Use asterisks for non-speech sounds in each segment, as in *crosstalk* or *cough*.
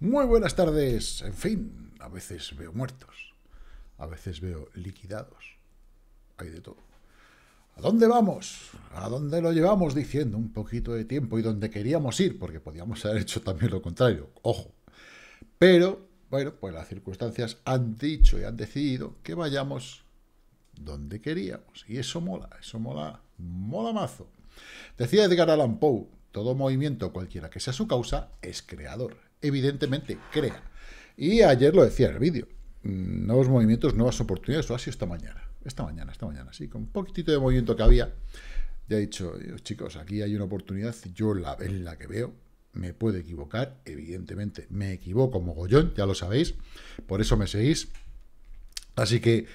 Muy buenas tardes. En fin, a veces veo muertos, a veces veo liquidados. Hay de todo. ¿A dónde vamos? ¿A dónde lo llevamos diciendo un poquito de tiempo y dónde queríamos ir? Porque podíamos haber hecho también lo contrario, ojo. Pero, bueno, pues las circunstancias han dicho y han decidido que vayamos donde queríamos. Y eso mola, eso mola, mola mazo. Decía Edgar Allan Poe, todo movimiento, cualquiera que sea su causa, es creador. Evidentemente, crea. Y ayer lo decía en el vídeo, mm, nuevos movimientos, nuevas oportunidades, O así esta mañana. Esta mañana, esta mañana, sí, con un poquitito de movimiento que había, ya he dicho, eh, chicos, aquí hay una oportunidad, yo la, en la que veo, me puede equivocar, evidentemente, me equivoco mogollón, ya lo sabéis, por eso me seguís. Así que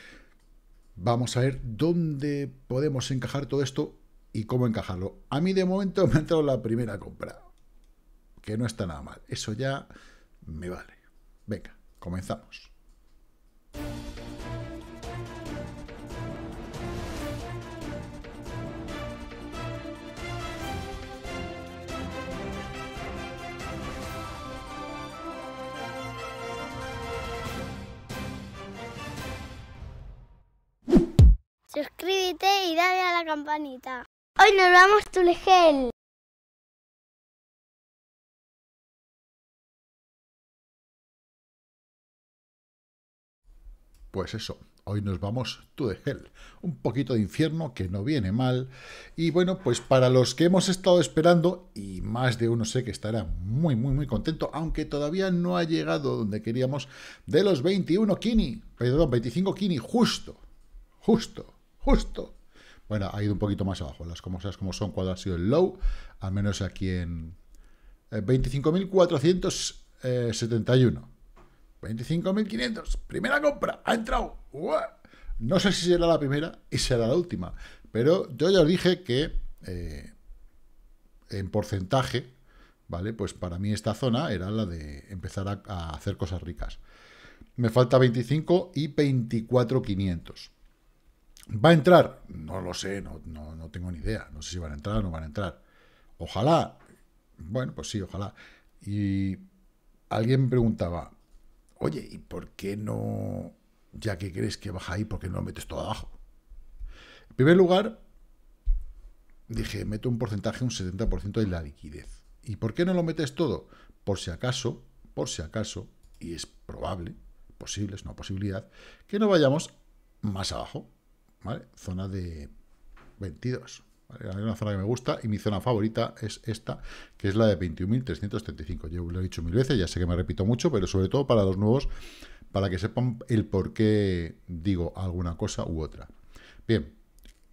Vamos a ver dónde podemos encajar todo esto y cómo encajarlo. A mí de momento *laughs* me ha entrado la primera compra, que no está nada mal. Eso ya me vale. Venga, comenzamos. Hoy nos vamos de gel. Pues eso, hoy nos vamos to the hell. Un poquito de infierno que no viene mal. Y bueno, pues para los que hemos estado esperando, y más de uno sé que estará muy, muy, muy contento, aunque todavía no ha llegado donde queríamos, de los 21 Kini, perdón, 25 Kini, justo, justo, justo. Bueno, ha ido un poquito más abajo, las como cosas como son cuando ha sido el low, al menos aquí en 25.471. Eh, 25.500, primera compra, ha entrado. No sé si será la primera y será la última, pero yo ya os dije que eh, en porcentaje, ¿vale? Pues para mí esta zona era la de empezar a, hacer cosas ricas. Me falta 25 y 24.500. ¿Va a entrar? No lo sé, no, tengo ni idea. No sé si van a entrar o no van a entrar. Ojalá. Bueno, pues sí, ojalá. Y alguien me preguntaba, oye, ¿y por qué no, ya que crees que baja ahí, por qué no lo metes todo abajo? En primer lugar, dije, meto un porcentaje, un 70% de la liquidez. ¿Y por qué no lo metes todo? Por si acaso, por si acaso, y es probable, posible, es una posibilidad, que no vayamos más abajo Zona de 22. ¿vale? Hay una zona que me gusta y mi zona favorita es esta, que es la de 21.335. Yo lo he dicho mil veces, ya sé que me repito mucho, pero sobre todo para los nuevos, para que sepan el por qué digo alguna cosa u otra. Bien,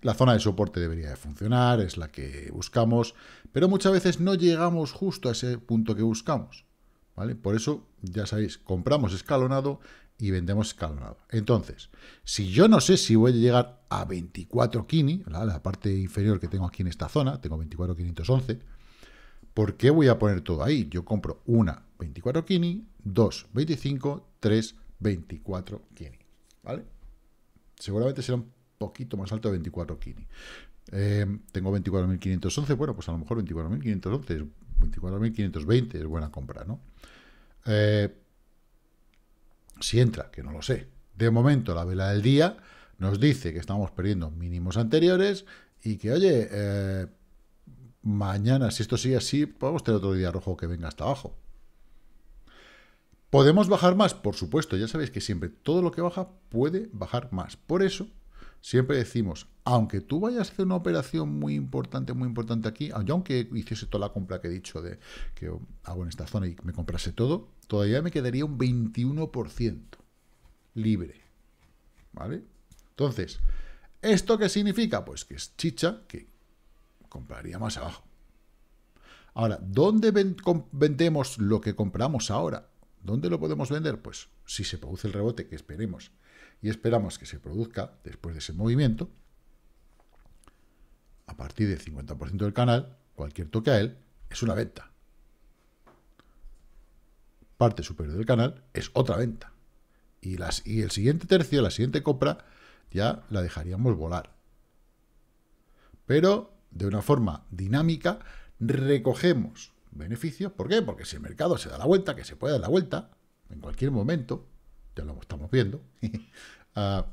la zona de soporte debería de funcionar, es la que buscamos, pero muchas veces no llegamos justo a ese punto que buscamos. ¿Vale? Por eso, ya sabéis, compramos escalonado y vendemos escalonado. Entonces, si yo no sé si voy a llegar a 24 Kini, la parte inferior que tengo aquí en esta zona, tengo 24,511, ¿por qué voy a poner todo ahí? Yo compro una 24 Kini, dos 25, 3 24 Kini, ¿vale? Seguramente será un poquito más alto de 24 Kini. Eh, tengo 24.511, bueno, pues a lo mejor 24.511, 24.520 es buena compra, ¿no? Eh, si entra, que no lo sé. De momento, la vela del día nos dice que estamos perdiendo mínimos anteriores y que, oye, eh, mañana, si esto sigue así, podemos tener otro día rojo que venga hasta abajo. ¿Podemos bajar más? Por supuesto, ya sabéis que siempre todo lo que baja puede bajar más. Por eso, siempre decimos, aunque tú vayas a hacer una operación muy importante, muy importante aquí, aunque hiciese toda la compra que he dicho de que hago en esta zona y me comprase todo, todavía me quedaría un 21% libre. ¿Vale? Entonces, ¿esto qué significa? Pues que es chicha que compraría más abajo. Ahora, ¿dónde vendemos lo que compramos ahora? ¿Dónde lo podemos vender? Pues si se produce el rebote que esperemos y esperamos que se produzca después de ese movimiento, a partir del 50% del canal, cualquier toque a él es una venta parte superior del canal, es otra venta. Y, las, y el siguiente tercio, la siguiente compra, ya la dejaríamos volar. Pero de una forma dinámica recogemos beneficios. ¿Por qué? Porque si el mercado se da la vuelta, que se puede dar la vuelta, en cualquier momento, ya lo estamos viendo, *laughs* ah,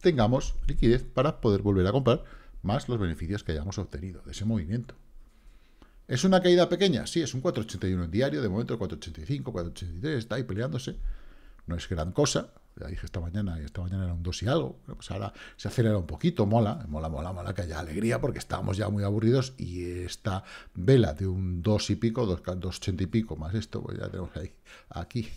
tengamos liquidez para poder volver a comprar más los beneficios que hayamos obtenido de ese movimiento. ¿Es una caída pequeña? Sí, es un 4,81 en diario, de momento 4,85, 4,83, está ahí peleándose. No es gran cosa, ya dije esta mañana, y esta mañana era un 2 y algo, pues ahora se acelera un poquito, mola, mola, mola, mola, que haya alegría, porque estábamos ya muy aburridos, y esta vela de un 2 y pico, 2,80 y pico, más esto, pues ya tenemos ahí, aquí,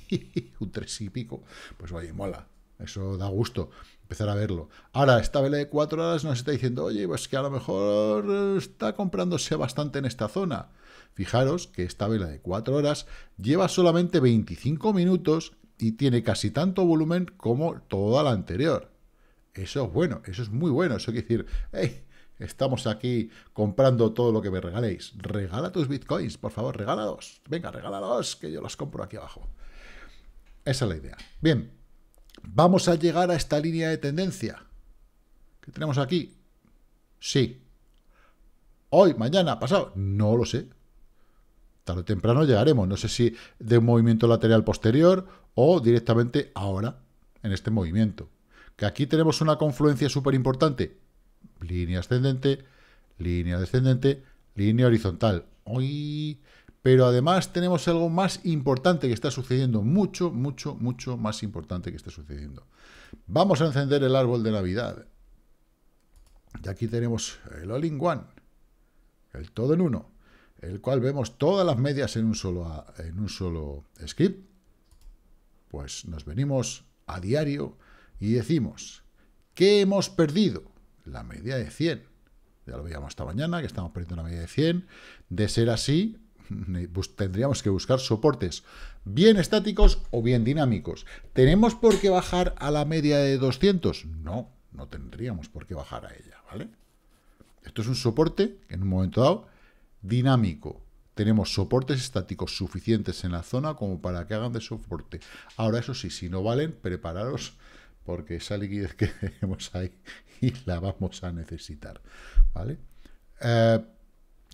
*laughs* un 3 y pico, pues oye, mola, eso da gusto empezar a verlo. Ahora, esta vela de 4 horas nos está diciendo, oye, pues que a lo mejor está comprándose bastante en esta zona. Fijaros que esta vela de 4 horas lleva solamente 25 minutos y tiene casi tanto volumen como toda la anterior. Eso es bueno, eso es muy bueno. Eso quiere decir, hey, estamos aquí comprando todo lo que me regaléis. Regala tus bitcoins, por favor, regalados. Venga, regálalos, que yo los compro aquí abajo. Esa es la idea. Bien, ¿Vamos a llegar a esta línea de tendencia que tenemos aquí? Sí. ¿Hoy, mañana, pasado? No lo sé. Tarde o temprano llegaremos. No sé si de un movimiento lateral posterior o directamente ahora, en este movimiento. Que aquí tenemos una confluencia súper importante. Línea ascendente, línea descendente, línea horizontal. Hoy... Pero además tenemos algo más importante que está sucediendo, mucho, mucho, mucho más importante que está sucediendo. Vamos a encender el árbol de Navidad. Y aquí tenemos el All in One, el todo en uno, el cual vemos todas las medias en un solo, en un solo script. Pues nos venimos a diario y decimos, ¿qué hemos perdido? La media de 100. Ya lo veíamos esta mañana, que estamos perdiendo la media de 100. De ser así, tendríamos que buscar soportes bien estáticos o bien dinámicos. ¿Tenemos por qué bajar a la media de 200? No, no tendríamos por qué bajar a ella, ¿vale? Esto es un soporte, en un momento dado, dinámico. Tenemos soportes estáticos suficientes en la zona como para que hagan de soporte. Ahora, eso sí, si no valen, prepararos porque esa liquidez que *laughs* tenemos ahí y *laughs* la vamos a necesitar, ¿vale? Eh,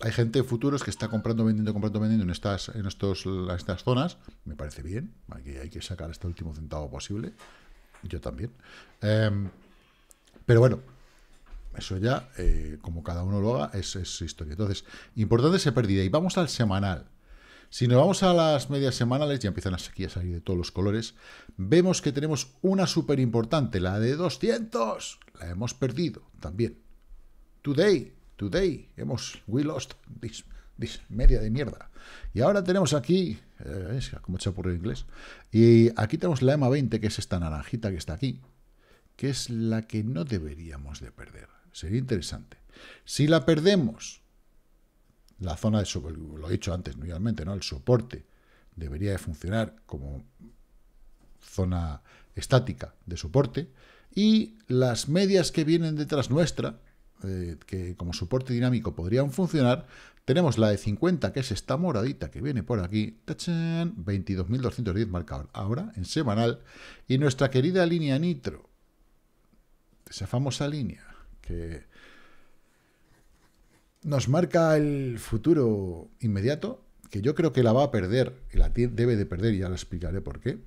hay gente de futuros que está comprando, vendiendo, comprando, vendiendo en estas, en estas zonas. Me parece bien. Aquí hay que sacar este último centavo posible. Yo también. Em, pero bueno, eso ya, eh, como cada uno lo haga, es, historia. Entonces, importante esa pérdida. Y vamos al semanal. Si nos vamos a las medias semanales, ya empiezan aquí a salir de todos los colores, vemos que tenemos una súper importante, la de 200. La hemos perdido también. Today, Today hemos, we lost this, media de mierda. Y ahora tenemos aquí, eh, como hecho por el inglés, y aquí tenemos la EMA 20, que es esta naranjita que está aquí, que es la que no deberíamos de perder. Sería interesante. Si la perdemos, la zona de soporte, lo he dicho antes, ¿no? El soporte debería de funcionar como zona estática de soporte y las medias que vienen detrás nuestra eh, que como soporte dinámico podrían funcionar. Tenemos la de 50, que es esta moradita que viene por aquí, 22.210 marcador ahora, en semanal. Y nuestra querida línea nitro, esa famosa línea que nos marca el futuro inmediato, que yo creo que la va a perder, y la debe de perder, y ya la explicaré por qué.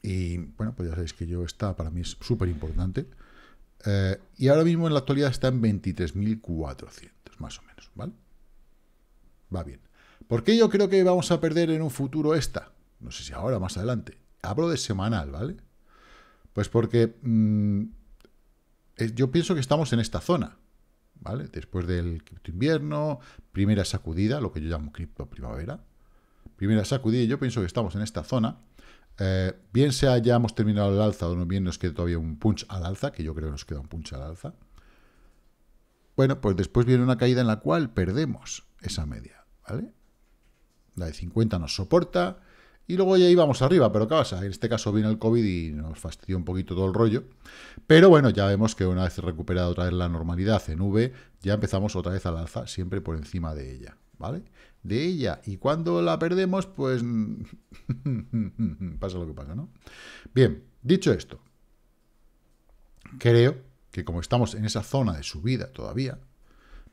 Y bueno, pues ya sabéis que yo esta para mí es súper importante. Eh, y ahora mismo en la actualidad está en 23.400, más o menos, ¿vale? Va bien. ¿Por qué yo creo que vamos a perder en un futuro esta? No sé si ahora, más adelante. Hablo de semanal, ¿vale? Pues porque mm, yo pienso que estamos en esta zona, ¿vale? Después del cripto invierno, primera sacudida, lo que yo llamo cripto primavera. Primera sacudida, yo pienso que estamos en esta zona eh, bien sea ya hemos terminado el alza o no bien nos queda todavía un punch al alza, que yo creo que nos queda un punch al alza. Bueno, pues después viene una caída en la cual perdemos esa media, ¿vale? La de 50 nos soporta y luego ya íbamos arriba, pero ¿qué pasa? En este caso viene el COVID y nos fastidió un poquito todo el rollo. Pero bueno, ya vemos que una vez recuperada otra vez la normalidad en V, ya empezamos otra vez al alza, siempre por encima de ella. ¿vale? De ella. Y cuando la perdemos, pues *laughs* pasa lo que pasa, ¿no? Bien, dicho esto, creo que como estamos en esa zona de subida todavía,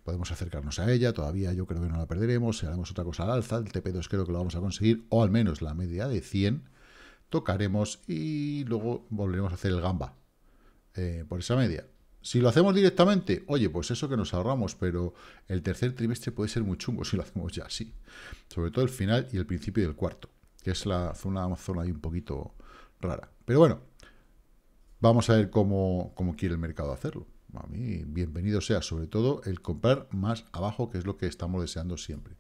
podemos acercarnos a ella, todavía yo creo que no la perderemos, si haremos otra cosa al alza, el TP2 creo que lo vamos a conseguir, o al menos la media de 100, tocaremos y luego volveremos a hacer el gamba eh, por esa media. Si lo hacemos directamente, oye, pues eso que nos ahorramos, pero el tercer trimestre puede ser muy chungo si lo hacemos ya así. Sobre todo el final y el principio del cuarto, que es la zona, ahí un poquito rara. Pero bueno, vamos a ver cómo, quiere el mercado hacerlo. A mí, bienvenido sea, sobre todo, el comprar más abajo, que es lo que estamos deseando siempre.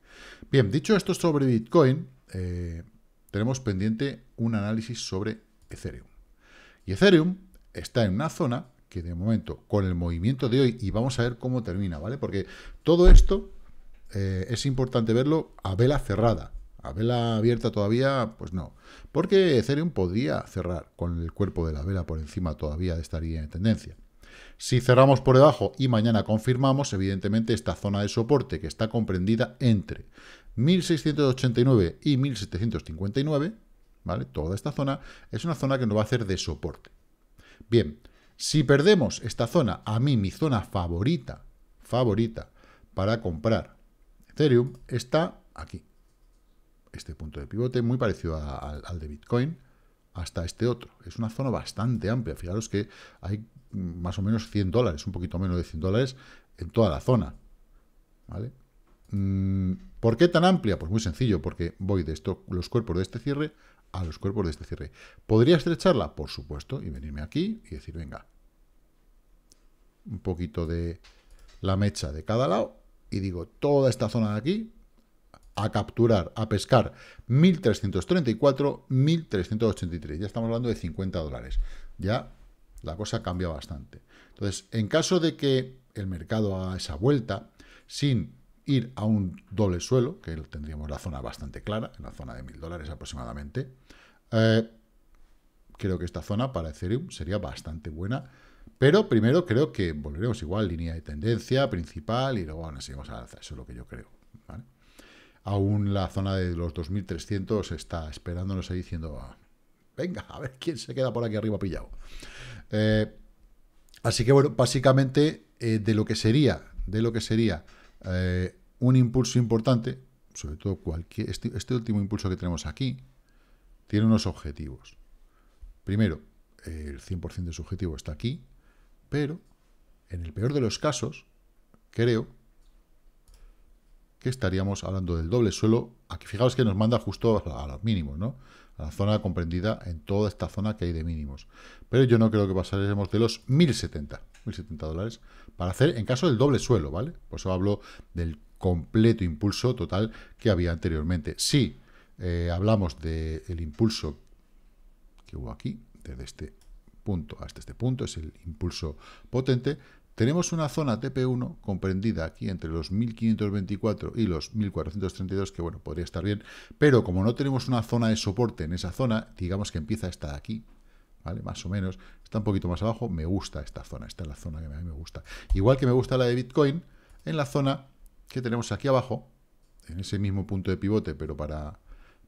Bien, dicho esto sobre Bitcoin, eh, tenemos pendiente un análisis sobre Ethereum. Y Ethereum está en una zona que de momento, con el movimiento de hoy, y vamos a ver cómo termina, ¿vale? Porque todo esto eh, es importante verlo a vela cerrada. A vela abierta todavía, pues no. Porque Ethereum podría cerrar con el cuerpo de la vela por encima todavía de esta línea tendencia. Si cerramos por debajo y mañana confirmamos, evidentemente esta zona de soporte que está comprendida entre 1689 y 1759, ¿vale? Toda esta zona es una zona que nos va a hacer de soporte. Bien, si perdemos esta zona, a mí mi zona favorita, favorita para comprar Ethereum está aquí. Este punto de pivote muy parecido al de Bitcoin hasta este otro. Es una zona bastante amplia. Fijaros que hay mm, más o menos 100 dólares, un poquito menos de 100 dólares en toda la zona. ¿Vale? Mm, ¿Por qué tan amplia? Pues muy sencillo, porque voy de los cuerpos de este cierre a los cuerpos de este cierre. ¿Podría estrecharla? Por supuesto, y venirme aquí y decir, venga, un poquito de la mecha de cada lado, y digo, toda esta zona de aquí, a capturar, a pescar, 1.334, 1.383. Ya estamos hablando de 50 dólares. Ya la cosa cambia bastante. Entonces, en caso de que el mercado haga esa vuelta, sin ir a un doble suelo, que tendríamos la zona bastante clara, en la zona de mil dólares aproximadamente. Eh, creo que esta zona para Ethereum sería bastante buena, pero primero creo que volveremos igual, línea de tendencia principal, y luego bueno, seguimos a alza, eso es lo que yo creo. Aún la zona de los 2.300 está esperándonos ahí diciendo, venga, a ver quién se queda por aquí arriba pillado. Eh, así que bueno, básicamente eh, de lo que sería, de lo que sería eh, un impulso importante, sobre todo cualquier, este, este, último impulso que tenemos aquí, tiene unos objetivos. Primero, el 100% de su objetivo está aquí, pero en el peor de los casos, creo que estaríamos hablando del doble suelo. Aquí fijaos que nos manda justo a, a los mínimos, ¿no? La zona comprendida en toda esta zona que hay de mínimos. Pero yo no creo que pasaremos de los 1.070, dólares para hacer en caso del doble suelo, ¿vale? Por eso hablo del completo impulso total que había anteriormente. Si eh, hablamos del impulso que hubo aquí, desde este punto hasta este punto, es el impulso potente, tenemos una zona TP1 comprendida aquí entre los 1524 y los 1432, que bueno, podría estar bien, pero como no tenemos una zona de soporte en esa zona, digamos que empieza esta de aquí, ¿vale? Más o menos, está un poquito más abajo, me gusta esta zona, esta es la zona que a mí me gusta. Igual que me gusta la de Bitcoin, en la zona que tenemos aquí abajo, en ese mismo punto de pivote, pero para,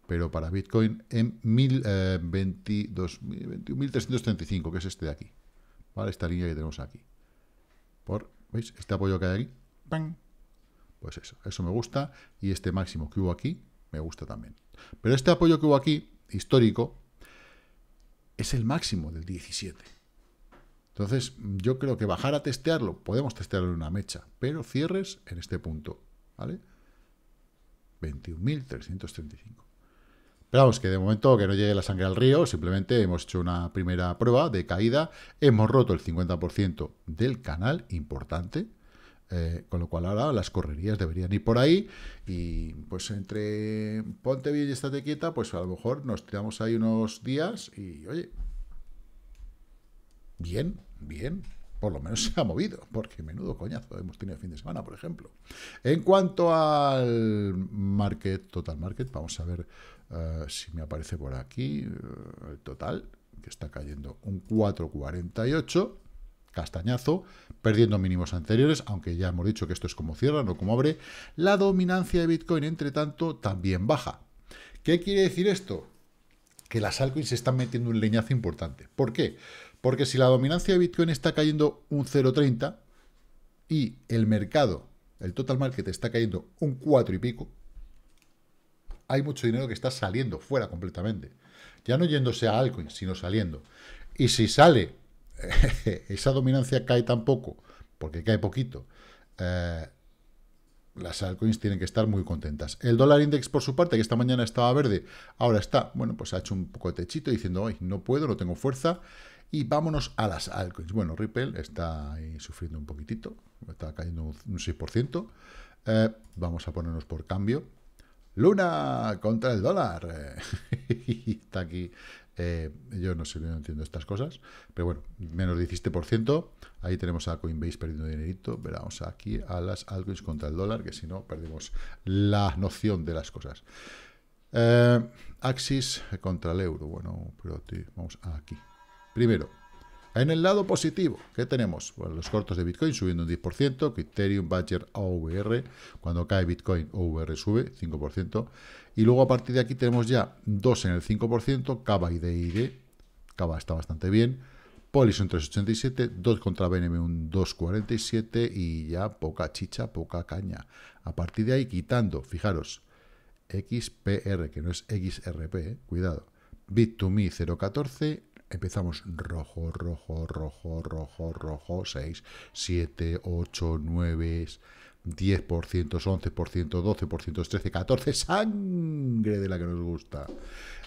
pero para Bitcoin, en 1.335, eh, que es este de aquí, ¿vale? Esta línea que tenemos aquí. ¿veis? Este apoyo que hay aquí, Pues eso, eso me gusta. Y este máximo que hubo aquí, me gusta también. Pero este apoyo que hubo aquí, histórico, es el máximo del 17. Entonces, yo creo que bajar a testearlo, podemos testearlo en una mecha, pero cierres en este punto, ¿vale? 21.335. Esperamos que de momento que no llegue la sangre al río, simplemente hemos hecho una primera prueba de caída, hemos roto el 50% del canal, importante, eh, con lo cual ahora las correrías deberían ir por ahí y pues entre ponte y estate quieta, pues a lo mejor nos tiramos ahí unos días y oye, bien, bien, por lo menos *laughs* se ha movido, porque menudo coñazo hemos tenido el fin de semana, por ejemplo. En cuanto al market, total market, vamos a ver eh, si me aparece por aquí, eh, el total, que está cayendo un 4,48, castañazo, perdiendo mínimos anteriores, aunque ya hemos dicho que esto es como cierra, no como abre. La dominancia de Bitcoin, entre tanto, también baja. ¿Qué quiere decir esto? Que las altcoins se están metiendo un leñazo importante. ¿Por qué? Porque si la dominancia de Bitcoin está cayendo un 0,30 y el mercado, el total market está cayendo un 4 y pico, hay mucho dinero que está saliendo fuera completamente. Ya no yéndose a altcoins, sino saliendo. Y si sale, *laughs* esa dominancia cae tampoco porque cae poquito, eh, las altcoins tienen que estar muy contentas. El dólar index, por su parte, que esta mañana estaba verde, ahora está, bueno, pues ha hecho un poco de techito diciendo, hoy no puedo, no tengo fuerza, y vámonos a las altcoins. Bueno, Ripple está sufriendo un poquitito, está cayendo un 6%. Eh, vamos a ponernos por cambio. Luna contra el dólar. *laughs* Está aquí. Eh, yo no sé, no entiendo estas cosas. Pero bueno, menos 17%. Ahí tenemos a Coinbase perdiendo dinerito. Pero vamos aquí a las altcoins contra el dólar, que si no, perdemos la noción de las cosas. Eh, Axis contra el euro. Bueno, pero vamos aquí. Primero, en el lado positivo, ¿qué tenemos? los cortos de Bitcoin subiendo un 10%, Criterium, Badger, OVR. cuando cae Bitcoin, OVR sube 5%, y luego a partir de aquí tenemos ya 2 en el 5%, Cava y DID, Cava está bastante bien, Polis 3,87, 2 contra BNM un 2,47 y ya poca chicha, poca caña. A partir de ahí, quitando, fijaros, XPR, que no es XRP, eh, cuidado, Bit2Me 0,14, Empezamos rojo, rojo, rojo, rojo, rojo, 6, 7, 8, 9, 10%, 11%, 12%, 13, 14, sangre de la que nos gusta.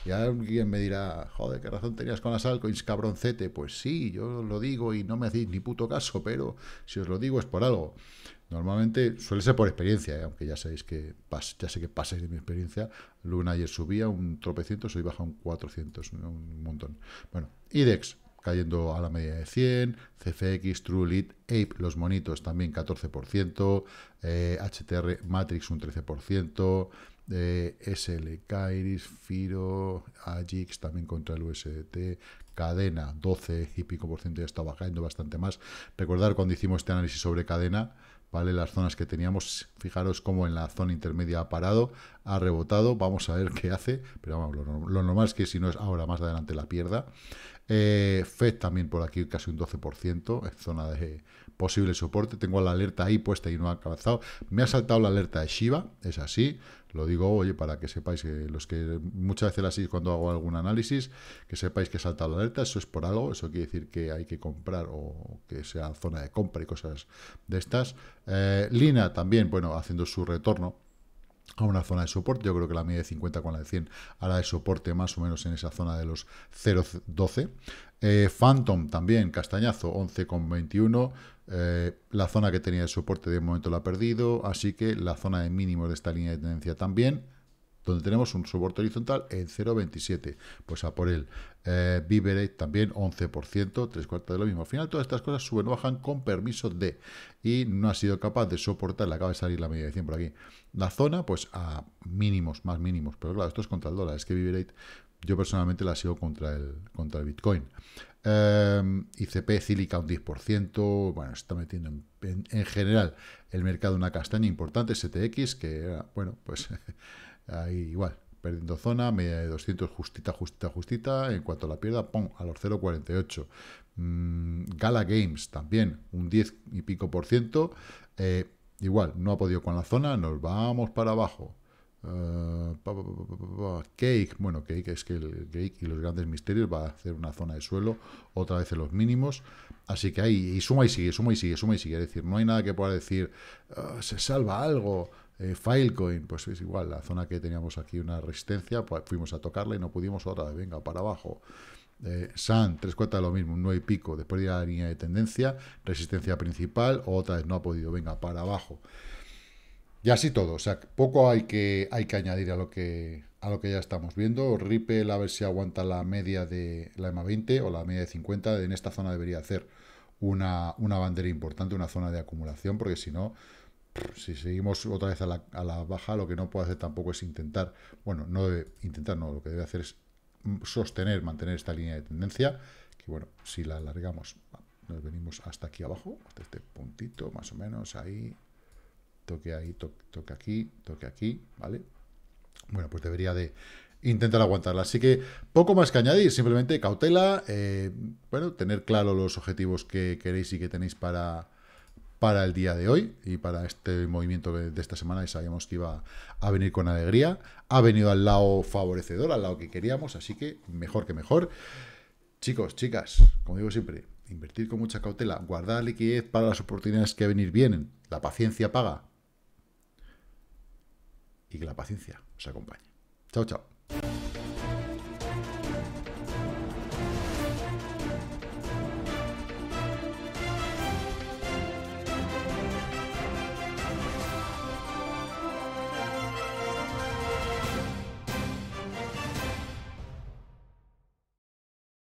Y alguien me dirá, joder, ¿qué razón tenías con las altcoins, cabroncete? Pues sí, yo lo digo y no me hacéis ni puto caso, pero si os lo digo es por algo. Normalmente suele ser por experiencia, ¿eh? aunque ya sabéis que ya sé que pasáis de mi experiencia. Luna ayer subía un tropeciento, hoy baja un 400, un montón. Bueno, IDEX cayendo a la media de 100, CFX, Truelit, Ape, los monitos también 14%, eh, HTR Matrix un 13%, eh, SLK, Iris, Firo, Agix también contra el USDT, Cadena 12 y pico por ciento ya estaba cayendo bastante más. Recordar cuando hicimos este análisis sobre Cadena, ¿vale? Las zonas que teníamos, fijaros cómo en la zona intermedia ha parado, ha rebotado, vamos a ver qué hace, pero vamos, lo normal es que si no es ahora, más adelante la pierda. Eh, FED también por aquí casi un 12%, en zona de posible soporte. Tengo la alerta ahí puesta y no ha alcanzado. Me ha saltado la alerta de Shiva es así. Lo digo, oye, para que sepáis que los que muchas veces la cuando hago algún análisis, que sepáis que saltado la alerta, eso es por algo, eso quiere decir que hay que comprar o que sea zona de compra y cosas de estas. Eh, Lina también, bueno, haciendo su retorno, a una zona de soporte, yo creo que la media de 50 con la de 100 hará de soporte más o menos en esa zona de los 0,12. Eh, Phantom también, castañazo, 11,21. Eh, la zona que tenía de soporte de momento la ha perdido, así que la zona de mínimos de esta línea de tendencia también donde tenemos un soporte horizontal en 0,27. Pues a por el Eh, también 11%, tres cuartos de lo mismo. Al final todas estas cosas suben o bajan con permiso de. Y no ha sido capaz de soportar, le acaba de salir la media de 100 por aquí. La zona, pues a mínimos, más mínimos. Pero claro, esto es contra el dólar. Es que Viverate yo personalmente la sigo contra el, contra el Bitcoin. Em, ICP, Silica un 10%, bueno, se está metiendo en, general el mercado una castaña importante, STX, que era, bueno, pues *laughs* Ahí igual, perdiendo zona, media de 200 justita, justita, justita. En cuanto a la pierda, ¡pum! a los 0,48. Mm, Gala Games también, un 10 y pico por ciento. Eh, igual, no ha podido con la zona, nos vamos para abajo. Eh, cake, bueno, Cake es que el Cake y los grandes misterios va a hacer una zona de suelo, otra vez en los mínimos, así que ahí, y suma y sigue, suma y sigue, suma y sigue, es decir, no hay nada que pueda decir, ah, se salva algo, eh, Filecoin, pues es igual, la zona que teníamos aquí una resistencia, pues fuimos a tocarla y no pudimos, otra vez, venga, para abajo. Eh, Sun, San, tres de lo mismo, no 9 pico, después de la línea de tendencia, resistencia principal, otra vez no ha podido, venga, para abajo. Y así todo, o sea, poco hay que, hay que añadir a lo que, a lo que ya estamos viendo. Ripple, a ver si aguanta la media de la EMA 20 o la media de 50, en esta zona debería hacer una, una bandera importante, una zona de acumulación, porque si no, si seguimos otra vez a la, baja, lo que no puede hacer tampoco es intentar, bueno, no debe intentar, no, lo que debe hacer es sostener, mantener esta línea de tendencia, que bueno, si la alargamos, nos venimos hasta aquí abajo, hasta este puntito, más o menos, ahí, toque ahí, toque, aquí, toque aquí, ¿vale? Bueno, pues debería de intentar aguantarla. Así que poco más que añadir, simplemente cautela, eh, bueno, tener claro los objetivos que queréis y que tenéis para para el día de hoy y para este movimiento de esta semana y sabíamos que iba a venir con alegría. Ha venido al lado favorecedor, al lado que queríamos, así que mejor que mejor. Chicos, chicas, como digo siempre, invertir con mucha cautela, guardar liquidez para las oportunidades que a venir vienen. La paciencia paga. Y que la paciencia os acompañe. Chao, chao.